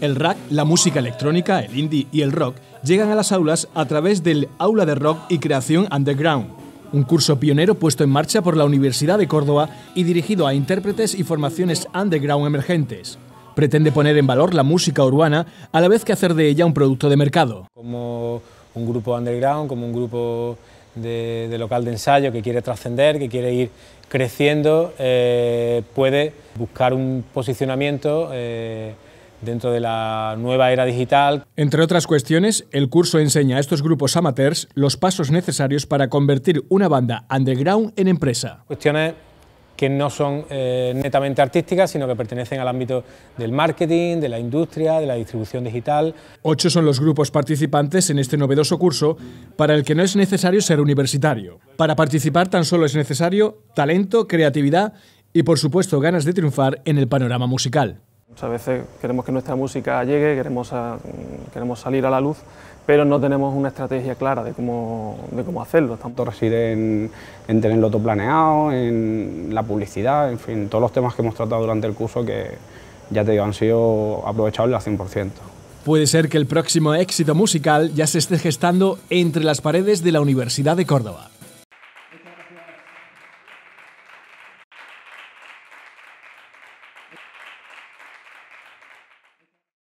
El rock, la música electrónica, el indie y el rock llegan a las aulas a través del Aula de Rock y Creación Underground, un curso pionero puesto en marcha por la Universidad de Córdoba y dirigido a intérpretes y formaciones underground emergentes. Pretende poner en valor la música urbana a la vez que hacer de ella un producto de mercado. Como un grupo underground, como un grupo de, local de ensayo que quiere trascender, que quiere ir creciendo, eh, puede buscar un posicionamiento eh, dentro de la nueva era digital. Entre otras cuestiones, el curso enseña a estos grupos amateurs los pasos necesarios para convertir una banda underground en empresa. Cuestiones que no son eh, netamente artísticas, sino que pertenecen al ámbito del marketing, de la industria, de la distribución digital. Ocho son los grupos participantes en este novedoso curso para el que no es necesario ser universitario. Para participar tan solo es necesario talento, creatividad y por supuesto ganas de triunfar en el panorama musical. Muchas veces queremos que nuestra música llegue, mm, queremos, salir a la luz, pero no tenemos una estrategia clara de cómo, hacerlo. Tanto reside en, en, tenerlo todo planeado, en la publicidad, en fin, todos los temas que hemos tratado durante el curso que, ya te digo, han sido aprovechables al 100%. Puede ser que el próximo éxito musical ya se esté gestando entre las paredes de la Universidad de Córdoba.